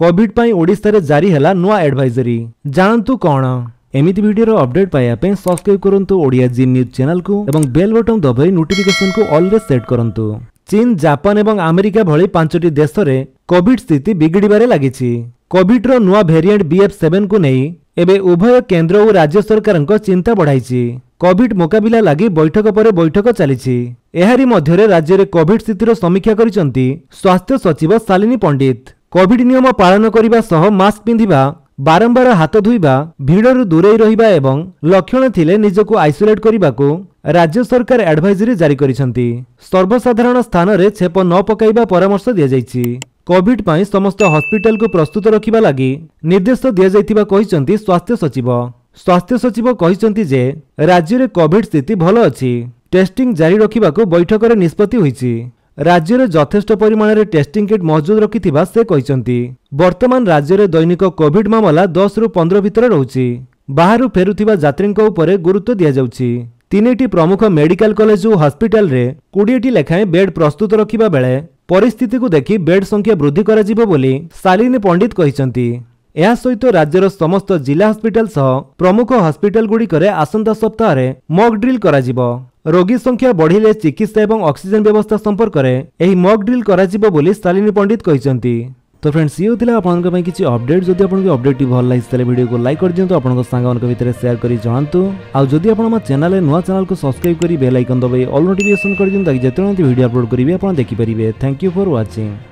Covid ପାଇଁ ଓଡ଼ିଶାରେ ଜାରି ହେଲା ନୂଆ ଆଡଭାଇଜରୀ ଜାଣନ୍ତୁ କ'ଣ ଏମିତି ଭିଡ଼ିଓର ଅପଡେଟ୍ ପାଇବା ପାଇଁ ସବସ୍କ୍ରାଇବ୍ କରନ୍ତୁ ଓଡ଼ିଆ ଜି ନ୍ୟୁଜ୍ ଚ୍ୟାନେଲକୁ ଏବଂ ବେଲ୍ ବଟନ୍ ଦବାଇ ନୋଟିଫିକେସନ୍କୁ ଅଲରେଜ୍ ସେଟ୍ କରନ୍ତୁ ଚୀନ ଜାପାନ ଏବଂ ଆମେରିକା ଭଳି ପାଞ୍ଚଟି ଦେଶରେ କୋଭିଡ୍ ସ୍ଥିତି ବିଗିଡ଼ିବାରେ ଲାଗିଛି କୋଭିଡ୍ର ନୂଆ ଭେରିଏଣ୍ଟ ବିଏଫ୍ ସେଭେନ୍କୁ ନେଇ ଏବେ ଉଭୟ କେନ୍ଦ୍ର ଓ ରାଜ୍ୟ ସରକାରଙ୍କ ଚିନ୍ତା ବଢ଼ାଇଛି କୋଭିଡ୍ ମୁକାବିଲା ଲାଗି ବୈଠକ ପରେ ବୈଠକ ଚାଲିଛି ଏହାରି ମଧ୍ୟରେ ରାଜ୍ୟରେ କୋଭିଡ୍ ସ୍ଥିତିର ସମୀକ୍ଷା କରିଛନ୍ତି ସ୍ୱାସ୍ଥ୍ୟ ସଚିବ ଶାଲିନୀ ପଣ୍ଡିତ କୋଭିଡ୍ ନିୟମ ପାଳନ କରିବା ସହ ମାସ୍କ ପିନ୍ଧିବା ବାରମ୍ବାର ହାତ ଧୋଇବା ଭିଡ଼ରୁ ଦୂରେଇ ରହିବା ଏବଂ ଲକ୍ଷଣ ଥିଲେ ନିଜକୁ ଆଇସୋଲେଟ୍ କରିବାକୁ ରାଜ୍ୟ ସରକାର ଆଡ଼ଭାଇଜରି ଜାରି କରିଛନ୍ତି ସର୍ବସାଧାରଣ ସ୍ଥାନରେ ଛେପ ନ ପକାଇବା ପରାମର୍ଶ ଦିଆଯାଇଛି କୋଭିଡ୍ ପାଇଁ ସମସ୍ତ ହସ୍ପିଟାଲକୁ ପ୍ରସ୍ତୁତ ରଖିବା ଲାଗି ନିର୍ଦ୍ଦେଶ ଦିଆଯାଇଥିବା କହିଛନ୍ତି ସ୍ୱାସ୍ଥ୍ୟ ସଚିବ ସ୍ୱାସ୍ଥ୍ୟ ସଚିବ କହିଛନ୍ତି ଯେ ରାଜ୍ୟରେ କୋଭିଡ୍ ସ୍ଥିତି ଭଲ ଅଛି ଟେଷ୍ଟିଂ ଜାରି ରଖିବାକୁ ବୈଠକରେ ନିଷ୍ପତ୍ତି ହୋଇଛି ରାଜ୍ୟରେ ଯଥେଷ୍ଟ ପରିମାଣରେ ଟେଷ୍ଟିଂ କିଟ୍ ମହଜୁଦ ରଖିଥିବା ସେ କହିଛନ୍ତି ବର୍ତ୍ତମାନ ରାଜ୍ୟରେ ଦୈନିକ କୋଭିଡ୍ ମାମଲା ଦଶରୁ ପନ୍ଦର ଭିତରେ ରହୁଛି ବାହାରୁ ଫେରୁଥିବା ଯାତ୍ରୀଙ୍କ ଉପରେ ଗୁରୁତ୍ୱ ଦିଆଯାଉଛି ତିନିଟି ପ୍ରମୁଖ ମେଡିକାଲ କଲେଜ ଓ ହସ୍ପିଟାଲରେ କୋଡ଼ିଏଟି ଲେଖାଏଁ ବେଡ୍ ପ୍ରସ୍ତୁତ ରଖିବା ବେଳେ ପରିସ୍ଥିତିକୁ ଦେଖି ବେଡ୍ ସଂଖ୍ୟା ବୃଦ୍ଧି କରାଯିବ ବୋଲି ଶାଲିନୀ ପଣ୍ଡିତ କହିଛନ୍ତି ଏହା ସହିତ ରାଜ୍ୟର ସମସ୍ତ ଜିଲ୍ଲା ହସ୍ପିଟାଲ ସହ ପ୍ରମୁଖ ହସ୍ପିଟାଲଗୁଡ଼ିକରେ ଆସନ୍ତା ସପ୍ତାହରେ ମକ୍ ଡ୍ରିଲ୍ କରାଯିବ ରୋଗୀ ସଂଖ୍ୟା ବଢ଼ିଲେ ଚିକିତ୍ସା ଏବଂ ଅକ୍ସିଜେନ୍ ବ୍ୟବସ୍ଥା ସମ୍ପର୍କରେ ଏହି ମକ୍ ଡ୍ରିଲ୍ କରାଯିବ ବୋଲି ଶାଲିନୀ ପଣ୍ଡିତ କହିଛନ୍ତି ତ ଫ୍ରେଣ୍ଡସ୍ ଇଏ ଥିଲା ଆପଣଙ୍କ ପାଇଁ କିଛି ଅପଡେଟ୍ ଯଦି ଆପଣଙ୍କୁ ଅପଡେଟ୍ଟି ଭଲ ଲାଗିଥିଲା ଭିଡ଼ିଓକୁ ଲାଇକ୍ କରିଦିଅନ୍ତୁ ଆପଣଙ୍କ ସାଙ୍ଗମାନଙ୍କ ଭିତରେ ସେୟାର କରି ଜଣାନ୍ତୁ ଆଉ ଯଦି ଆପଣ ଆମ ଚ୍ୟାନେଲରେ ନୂଆ ଚ୍ୟାନେଲକୁ ସବସ୍କ୍ରାଇବ୍ କରି ବେଲ୍ ଆଇକନ୍ ଦବାଇ ଅଲ୍ ନୋଟିଫିକେସନ୍ କରିଦିଅନ୍ତୁ ତାକି ଯେତେବେଳେ ଭିଡ଼ିଓ ଅପଲୋଡ଼ କରିବି ଆପଣ ଦେଖିପାରିବେ ଥ୍ୟାଙ୍କ ୟୁ ଫର୍ ୱାଚିଂ